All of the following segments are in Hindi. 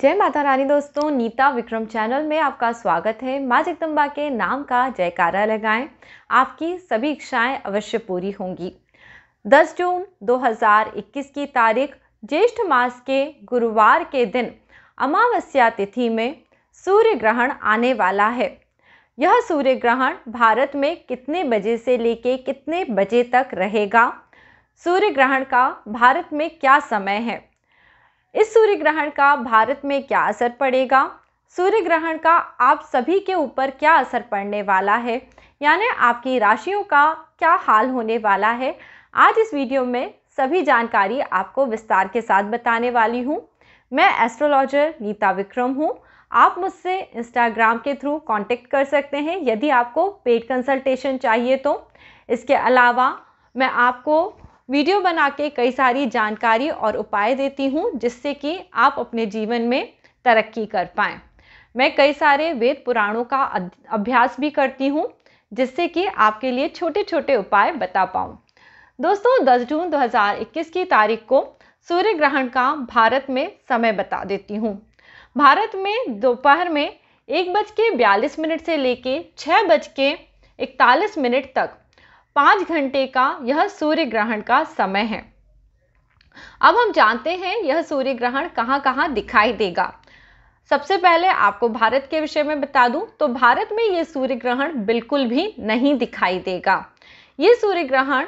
जय माता रानी दोस्तों नीता विक्रम चैनल में आपका स्वागत है माँ जगदम्बा के नाम का जयकारा लगाएं आपकी सभी इच्छाएं अवश्य पूरी होंगी 10 जून 2021 की तारीख ज्येष्ठ मास के गुरुवार के दिन अमावस्या तिथि में सूर्य ग्रहण आने वाला है यह सूर्य ग्रहण भारत में कितने बजे से लेके कितने बजे तक रहेगा सूर्य ग्रहण का भारत में क्या समय है इस सूर्य ग्रहण का भारत में क्या असर पड़ेगा सूर्य ग्रहण का आप सभी के ऊपर क्या असर पड़ने वाला है यानी आपकी राशियों का क्या हाल होने वाला है आज इस वीडियो में सभी जानकारी आपको विस्तार के साथ बताने वाली हूँ मैं एस्ट्रोलॉजर नीता विक्रम हूँ आप मुझसे इंस्टाग्राम के थ्रू कांटेक्ट कर सकते हैं यदि आपको पेड कंसल्टेशन चाहिए तो इसके अलावा मैं आपको वीडियो बना के कई सारी जानकारी और उपाय देती हूँ जिससे कि आप अपने जीवन में तरक्की कर पाएँ मैं कई सारे वेद पुराणों का अभ्यास भी करती हूँ जिससे कि आपके लिए छोटे छोटे उपाय बता पाऊँ दोस्तों 10 जून 2021 की तारीख को सूर्य ग्रहण का भारत में समय बता देती हूँ भारत में दोपहर में एक बज के बयालीस मिनट से लेके छः बज के इकतालीस मिनट तक पाँच घंटे का यह सूर्य ग्रहण का समय है अब हम जानते हैं यह सूर्य ग्रहण कहाँ कहाँ दिखाई देगा सबसे पहले आपको भारत के विषय में बता दूं तो भारत में यह सूर्य ग्रहण बिल्कुल भी नहीं दिखाई देगा यह सूर्य ग्रहण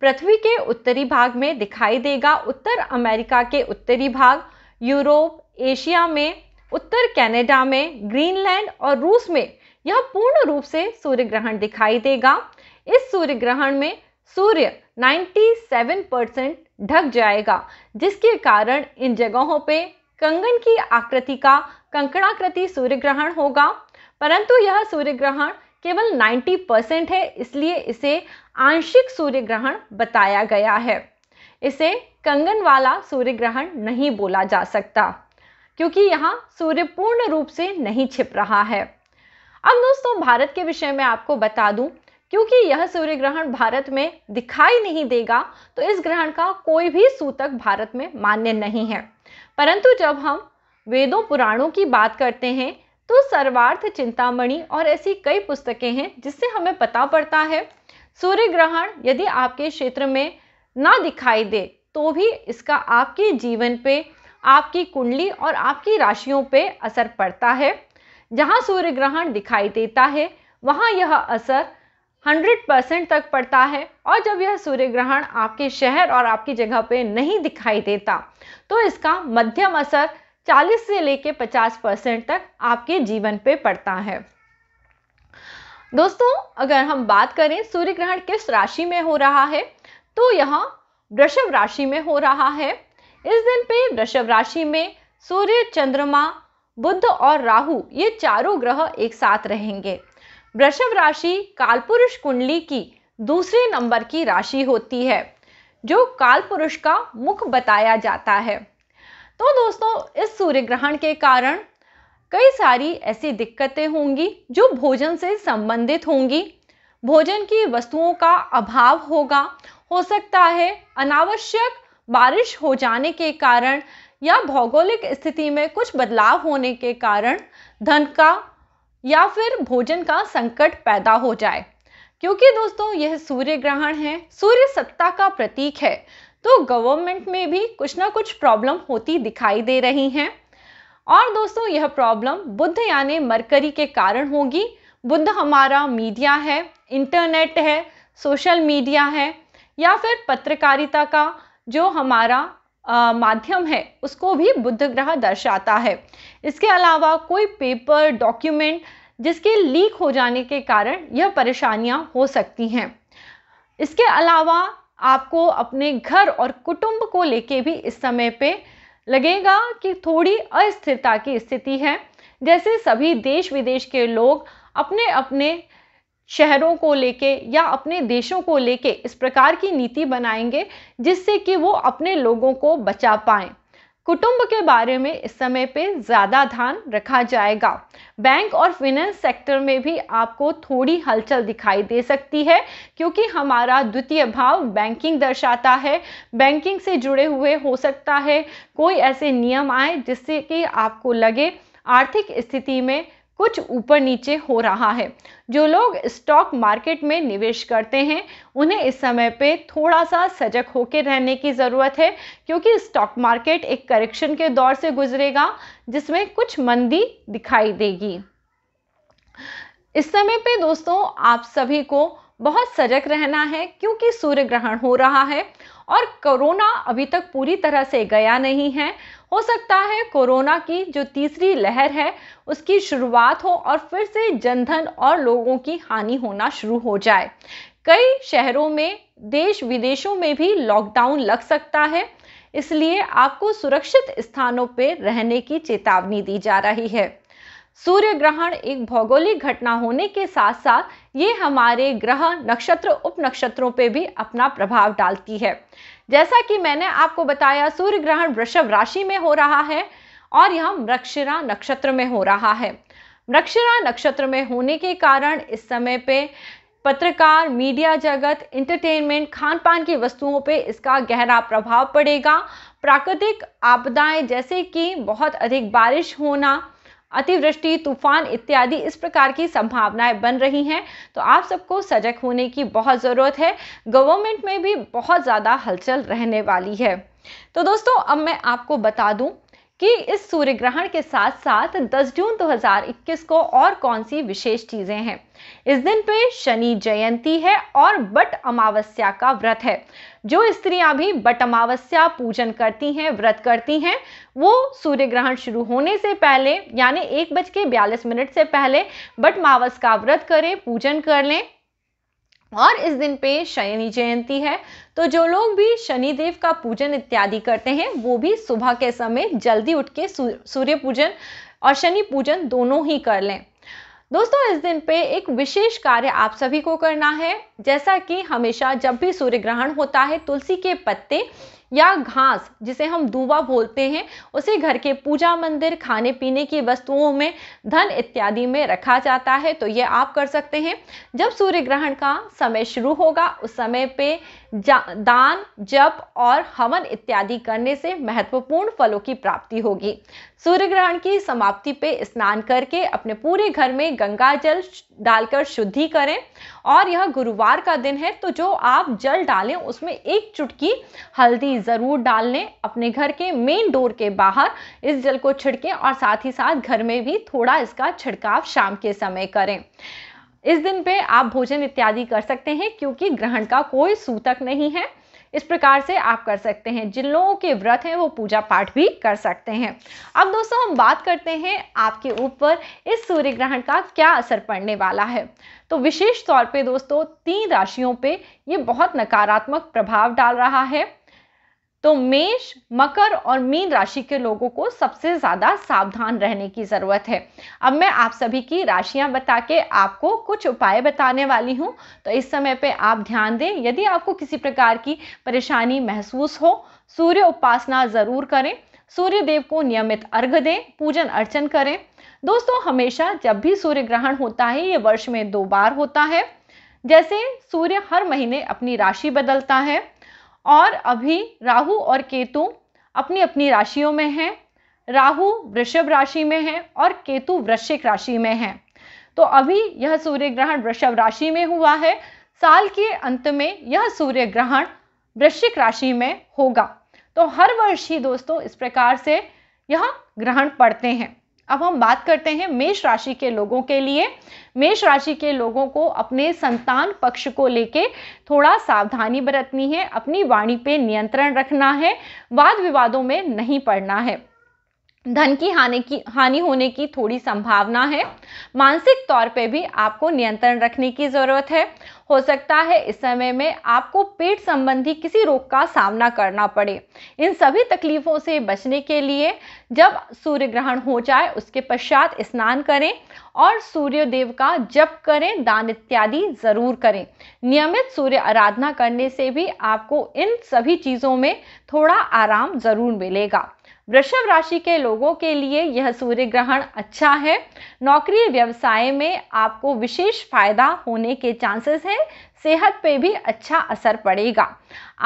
पृथ्वी के उत्तरी भाग में दिखाई देगा उत्तर अमेरिका के उत्तरी भाग यूरोप एशिया में उत्तर कनाडा में ग्रीनलैंड और रूस में यह पूर्ण रूप से सूर्य ग्रहण दिखाई देगा इस सूर्य ग्रहण में सूर्य 97 परसेंट ढक जाएगा जिसके कारण इन जगहों पे कंगन की आकृति का कंकड़ाकृति सूर्य ग्रहण होगा परंतु यह सूर्य ग्रहण केवल 90 परसेंट है इसलिए इसे आंशिक सूर्य ग्रहण बताया गया है इसे कंगन वाला सूर्य ग्रहण नहीं बोला जा सकता क्योंकि यहाँ सूर्य पूर्ण रूप से नहीं छिप रहा है अब दोस्तों भारत के विषय में आपको बता दूं क्योंकि यह सूर्य ग्रहण भारत में दिखाई नहीं देगा तो इस ग्रहण का कोई भी सूतक भारत में मान्य नहीं है परंतु जब हम वेदों पुराणों की बात करते हैं तो सर्वार्थ चिंतामणि और ऐसी कई पुस्तकें हैं जिससे हमें पता पड़ता है सूर्य ग्रहण यदि आपके क्षेत्र में ना दिखाई दे तो भी इसका आपके जीवन पे आपकी कुंडली और आपकी राशियों पे असर पड़ता है जहाँ सूर्य ग्रहण दिखाई देता है वहाँ यह असर 100 परसेंट तक पड़ता है और जब यह सूर्य ग्रहण आपके शहर और आपकी जगह पे नहीं दिखाई देता तो इसका मध्यम असर 40 से लेके 50 परसेंट तक आपके जीवन पे पड़ता है दोस्तों अगर हम बात करें सूर्य ग्रहण किस राशि में हो रहा है तो यह वृषभ राशि में हो रहा है इस दिन पे वृषभ राशि में सूर्य चंद्रमा बुद्ध और राहु ये चारों ग्रह एक साथ रहेंगे वृषभ राशि कालपुरुष कुंडली की दूसरे नंबर की राशि होती है जो कालपुरुष का मुख बताया जाता है तो दोस्तों इस सूर्य ग्रहण के कारण कई सारी ऐसी दिक्कतें होंगी जो भोजन से संबंधित होंगी भोजन की वस्तुओं का अभाव होगा हो सकता है अनावश्यक बारिश हो जाने के कारण या भौगोलिक स्थिति में कुछ बदलाव होने के कारण धन का या फिर भोजन का संकट पैदा हो जाए क्योंकि दोस्तों यह सूर्य ग्रहण है सूर्य सत्ता का प्रतीक है तो गवर्नमेंट में भी कुछ ना कुछ प्रॉब्लम होती दिखाई दे रही हैं और दोस्तों यह प्रॉब्लम बुद्ध यानी मरकरी के कारण होगी बुद्ध हमारा मीडिया है इंटरनेट है सोशल मीडिया है या फिर पत्रकारिता का जो हमारा माध्यम है उसको भी बुद्ध ग्रह दर्शाता है इसके अलावा कोई पेपर डॉक्यूमेंट जिसके लीक हो जाने के कारण यह परेशानियां हो सकती हैं इसके अलावा आपको अपने घर और कुटुंब को लेके भी इस समय पे लगेगा कि थोड़ी अस्थिरता की स्थिति है जैसे सभी देश विदेश के लोग अपने अपने शहरों को लेके या अपने देशों को लेके इस प्रकार की नीति बनाएंगे जिससे कि वो अपने लोगों को बचा पाएँ कुटुंब के बारे में इस समय पे ज़्यादा ध्यान रखा जाएगा बैंक और फिनेंस सेक्टर में भी आपको थोड़ी हलचल दिखाई दे सकती है क्योंकि हमारा द्वितीय भाव बैंकिंग दर्शाता है बैंकिंग से जुड़े हुए हो सकता है कोई ऐसे नियम आए जिससे कि आपको लगे आर्थिक स्थिति में कुछ ऊपर नीचे हो रहा है जो लोग स्टॉक मार्केट में निवेश करते हैं उन्हें इस समय पे थोड़ा सा सजग होकर रहने की ज़रूरत है क्योंकि स्टॉक मार्केट एक करेक्शन के दौर से गुजरेगा जिसमें कुछ मंदी दिखाई देगी इस समय पे दोस्तों आप सभी को बहुत सजग रहना है क्योंकि सूर्य ग्रहण हो रहा है और कोरोना अभी तक पूरी तरह से गया नहीं है हो सकता है कोरोना की जो तीसरी लहर है उसकी शुरुआत हो और फिर से जनधन और लोगों की हानि होना शुरू हो जाए कई शहरों में देश विदेशों में भी लॉकडाउन लग सकता है इसलिए आपको सुरक्षित स्थानों पर रहने की चेतावनी दी जा रही है सूर्य ग्रहण एक भौगोलिक घटना होने के साथ साथ ये हमारे ग्रह नक्षत्र उप नक्षत्रों पर भी अपना प्रभाव डालती है जैसा कि मैंने आपको बताया सूर्य ग्रहण वृषभ राशि में हो रहा है और यह मृक्षिरा नक्षत्र में हो रहा है मृक्षिरा नक्षत्र में होने के कारण इस समय पे पत्रकार मीडिया जगत इंटरटेनमेंट खान पान की वस्तुओं पे इसका गहरा प्रभाव पड़ेगा प्राकृतिक आपदाएं जैसे कि बहुत अधिक बारिश होना अतिवृष्टि तूफान इत्यादि इस प्रकार की संभावनाएं बन रही हैं तो आप सबको सजग होने की बहुत ज़रूरत है गवर्नमेंट में भी बहुत ज़्यादा हलचल रहने वाली है तो दोस्तों अब मैं आपको बता दूं कि इस सूर्य ग्रहण के साथ साथ 10 जून 2021 को और कौन सी विशेष चीज़ें हैं इस दिन पे शनि जयंती है और बट अमावस्या का व्रत है जो स्त्रियां भी बट अमावस्या पूजन करती हैं व्रत करती हैं वो सूर्य ग्रहण शुरू होने से पहले यानी एक बज के बयालीस मिनट से पहले बट मावस का व्रत करें पूजन कर लें और इस दिन पे शनि जयंती है तो जो लोग भी शनि देव का पूजन इत्यादि करते हैं वो भी सुबह के समय जल्दी उठ के सूर्य पूजन और शनि पूजन दोनों ही कर लें दोस्तों इस दिन पे एक विशेष कार्य आप सभी को करना है जैसा कि हमेशा जब भी सूर्य ग्रहण होता है तुलसी के पत्ते या घास जिसे हम दूबा बोलते हैं उसे घर के पूजा मंदिर खाने पीने की वस्तुओं में धन इत्यादि में रखा जाता है तो ये आप कर सकते हैं जब सूर्य ग्रहण का समय शुरू होगा उस समय पे दान जप और हवन इत्यादि करने से महत्वपूर्ण फलों की प्राप्ति होगी सूर्य ग्रहण की समाप्ति पे स्नान करके अपने पूरे घर में गंगा जल डालकर शुद्धि करें और यह गुरुवार का दिन है तो जो आप जल डालें उसमें एक चुटकी हल्दी ज़रूर डाल लें अपने घर के मेन डोर के बाहर इस जल को छिड़कें और साथ ही साथ घर में भी थोड़ा इसका छिड़काव शाम के समय करें इस दिन पे आप भोजन इत्यादि कर सकते हैं क्योंकि ग्रहण का कोई सूतक नहीं है इस प्रकार से आप कर सकते हैं जिन लोगों के व्रत हैं वो पूजा पाठ भी कर सकते हैं अब दोस्तों हम बात करते हैं आपके ऊपर इस सूर्य ग्रहण का क्या असर पड़ने वाला है तो विशेष तौर पे दोस्तों तीन राशियों पे ये बहुत नकारात्मक प्रभाव डाल रहा है तो मेष मकर और मीन राशि के लोगों को सबसे ज़्यादा सावधान रहने की ज़रूरत है अब मैं आप सभी की राशियां बता के आपको कुछ उपाय बताने वाली हूं तो इस समय पे आप ध्यान दें यदि आपको किसी प्रकार की परेशानी महसूस हो सूर्य उपासना ज़रूर करें सूर्य देव को नियमित अर्घ दें पूजन अर्चन करें दोस्तों हमेशा जब भी सूर्य ग्रहण होता है ये वर्ष में दो बार होता है जैसे सूर्य हर महीने अपनी राशि बदलता है और अभी राहु और केतु अपनी अपनी राशियों में हैं राहु वृषभ राशि में है और केतु वृश्चिक राशि में है तो अभी यह सूर्य ग्रहण वृषभ राशि में हुआ है साल के अंत में यह सूर्य ग्रहण वृश्चिक राशि में होगा तो हर वर्ष ही दोस्तों इस प्रकार से यह ग्रहण पड़ते हैं अब हम बात करते हैं मेष राशि के लोगों के लिए मेष राशि के लोगों को अपने संतान पक्ष को लेके थोड़ा सावधानी बरतनी है अपनी वाणी पे नियंत्रण रखना है वाद विवादों में नहीं पड़ना है धन की हानि की हानि होने की थोड़ी संभावना है मानसिक तौर पे भी आपको नियंत्रण रखने की ज़रूरत है हो सकता है इस समय में आपको पेट संबंधी किसी रोग का सामना करना पड़े इन सभी तकलीफ़ों से बचने के लिए जब सूर्य ग्रहण हो जाए उसके पश्चात स्नान करें और सूर्य देव का जप करें दान इत्यादि ज़रूर करें नियमित सूर्य आराधना करने से भी आपको इन सभी चीज़ों में थोड़ा आराम ज़रूर मिलेगा वृषभ राशि के लोगों के लिए यह सूर्य ग्रहण अच्छा है नौकरी व्यवसाय में आपको विशेष फायदा होने के चांसेस हैं सेहत पे भी अच्छा असर पड़ेगा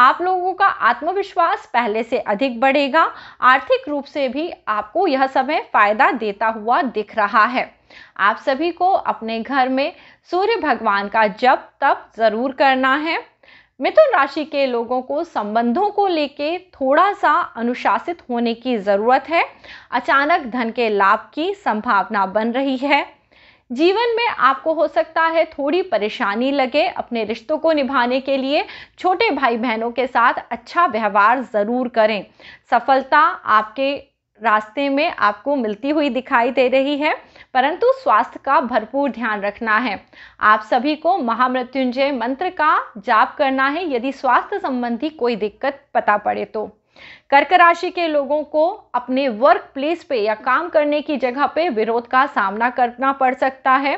आप लोगों का आत्मविश्वास पहले से अधिक बढ़ेगा आर्थिक रूप से भी आपको यह समय फायदा देता हुआ दिख रहा है आप सभी को अपने घर में सूर्य भगवान का जप तप जरूर करना है मिथुन राशि के लोगों को संबंधों को लेके थोड़ा सा अनुशासित होने की ज़रूरत है अचानक धन के लाभ की संभावना बन रही है जीवन में आपको हो सकता है थोड़ी परेशानी लगे अपने रिश्तों को निभाने के लिए छोटे भाई बहनों के साथ अच्छा व्यवहार ज़रूर करें सफलता आपके रास्ते में आपको मिलती हुई दिखाई दे रही है परंतु स्वास्थ्य का भरपूर ध्यान रखना है आप सभी को महामृत्युंजय मंत्र का जाप करना है यदि स्वास्थ्य संबंधी कोई दिक्कत पता पड़े तो कर्क राशि के लोगों को अपने वर्क प्लेस पे या काम करने की जगह पे विरोध का सामना करना पड़ सकता है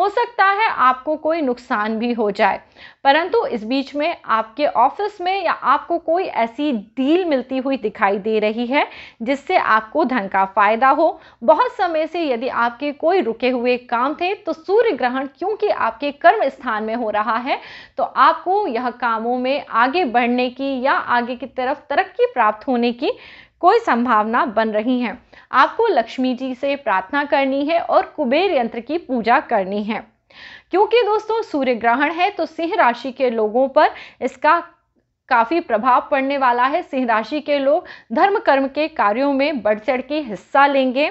हो सकता है आपको कोई नुकसान भी हो जाए परंतु इस बीच में आपके ऑफिस में या आपको कोई ऐसी डील मिलती हुई दिखाई दे रही है जिससे आपको धन का फायदा हो बहुत समय से यदि आपके कोई रुके हुए काम थे तो सूर्य ग्रहण क्योंकि आपके कर्म स्थान में हो रहा है तो आपको यह कामों में आगे बढ़ने की या आगे की तरफ तरक्की प्राप्त होने होने की कोई संभावना बन रही है आपको लक्ष्मी जी से प्रार्थना करनी है और कुबेर यंत्र की पूजा करनी है क्योंकि दोस्तों सूर्य ग्रहण है तो सिंह राशि के लोगों पर इसका काफ़ी प्रभाव पड़ने वाला है सिंह राशि के लोग धर्म कर्म के कार्यों में बढ़ चढ़ के हिस्सा लेंगे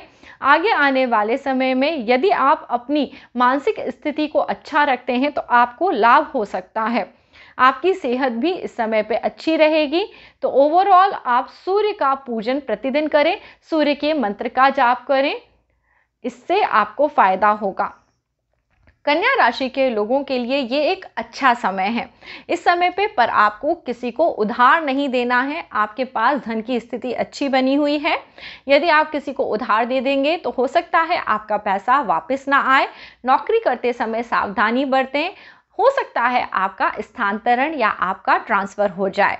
आगे आने वाले समय में यदि आप अपनी मानसिक स्थिति को अच्छा रखते हैं तो आपको लाभ हो सकता है आपकी सेहत भी इस समय पे अच्छी रहेगी तो ओवरऑल आप सूर्य का पूजन प्रतिदिन करें सूर्य के मंत्र का जाप करें इससे आपको फ़ायदा होगा कन्या राशि के लोगों के लिए ये एक अच्छा समय है इस समय पे पर आपको किसी को उधार नहीं देना है आपके पास धन की स्थिति अच्छी बनी हुई है यदि आप किसी को उधार दे देंगे तो हो सकता है आपका पैसा वापस ना आए नौकरी करते समय सावधानी बरतें हो सकता है आपका स्थानांतरण या आपका ट्रांसफ़र हो जाए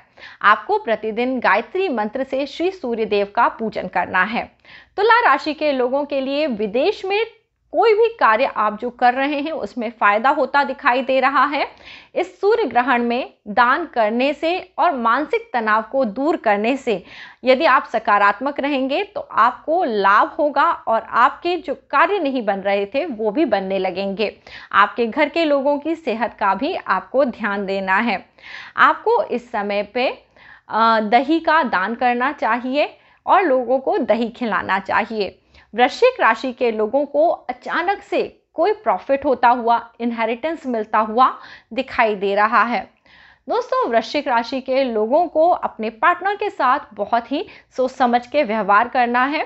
आपको प्रतिदिन गायत्री मंत्र से श्री सूर्यदेव का पूजन करना है तुला राशि के लोगों के लिए विदेश में कोई भी कार्य आप जो कर रहे हैं उसमें फ़ायदा होता दिखाई दे रहा है इस सूर्य ग्रहण में दान करने से और मानसिक तनाव को दूर करने से यदि आप सकारात्मक रहेंगे तो आपको लाभ होगा और आपके जो कार्य नहीं बन रहे थे वो भी बनने लगेंगे आपके घर के लोगों की सेहत का भी आपको ध्यान देना है आपको इस समय पे दही का दान करना चाहिए और लोगों को दही खिलाना चाहिए वृश्चिक राशि के लोगों को अचानक से कोई प्रॉफिट होता हुआ इनहेरिटेंस मिलता हुआ दिखाई दे रहा है दोस्तों वृश्चिक राशि के लोगों को अपने पार्टनर के साथ बहुत ही सोच समझ के व्यवहार करना है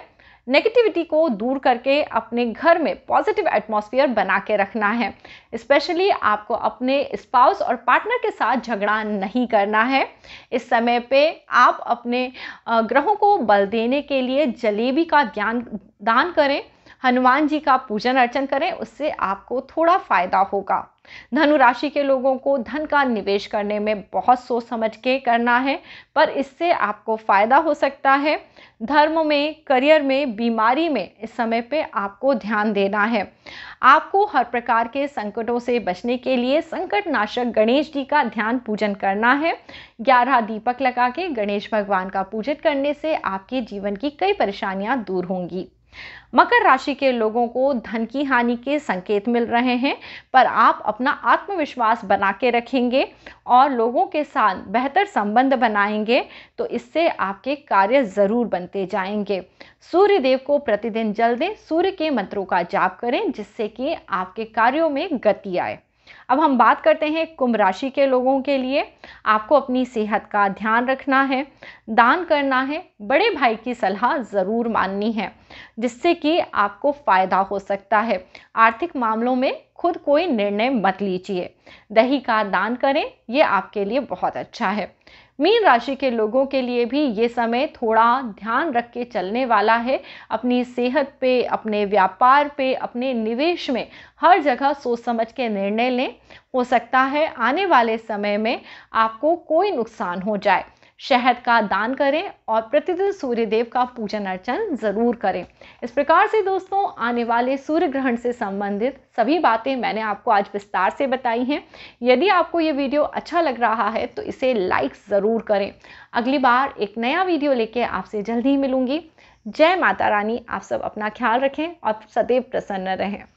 नेगेटिविटी को दूर करके अपने घर में पॉजिटिव एटमॉस्फेयर बना के रखना है स्पेशली आपको अपने स्पाउस और पार्टनर के साथ झगड़ा नहीं करना है इस समय पे आप अपने ग्रहों को बल देने के लिए जलेबी का ध्यान दान करें हनुमान जी का पूजन अर्चन करें उससे आपको थोड़ा फायदा होगा धनु राशि के लोगों को धन का निवेश करने में बहुत सोच समझ के करना है पर इससे आपको फायदा हो सकता है धर्म में करियर में बीमारी में इस समय पे आपको ध्यान देना है आपको हर प्रकार के संकटों से बचने के लिए संकट नाशक गणेश जी का ध्यान पूजन करना है ग्यारह दीपक लगा के गणेश भगवान का पूजन करने से आपके जीवन की कई परेशानियां दूर होंगी मकर राशि के लोगों को धन की हानि के संकेत मिल रहे हैं पर आप अपना आत्मविश्वास बना के रखेंगे और लोगों के साथ बेहतर संबंध बनाएंगे तो इससे आपके कार्य ज़रूर बनते जाएंगे सूर्य देव को प्रतिदिन जल दें सूर्य के मंत्रों का जाप करें जिससे कि आपके कार्यों में गति आए अब हम बात करते हैं कुंभ राशि के लोगों के लिए आपको अपनी सेहत का ध्यान रखना है दान करना है बड़े भाई की सलाह ज़रूर माननी है जिससे कि आपको फ़ायदा हो सकता है आर्थिक मामलों में खुद कोई निर्णय मत लीजिए दही का दान करें ये आपके लिए बहुत अच्छा है मीन राशि के लोगों के लिए भी ये समय थोड़ा ध्यान रख के चलने वाला है अपनी सेहत पे अपने व्यापार पे अपने निवेश में हर जगह सोच समझ के निर्णय लें हो सकता है आने वाले समय में आपको कोई नुकसान हो जाए शहद का दान करें और प्रतिदिन सूर्य देव का पूजन अर्चन ज़रूर करें इस प्रकार से दोस्तों आने वाले सूर्य ग्रहण से संबंधित सभी बातें मैंने आपको आज विस्तार से बताई हैं यदि आपको ये वीडियो अच्छा लग रहा है तो इसे लाइक ज़रूर करें अगली बार एक नया वीडियो लेके आपसे जल्द ही मिलूँगी जय माता रानी आप सब अपना ख्याल रखें और सदैव प्रसन्न रहें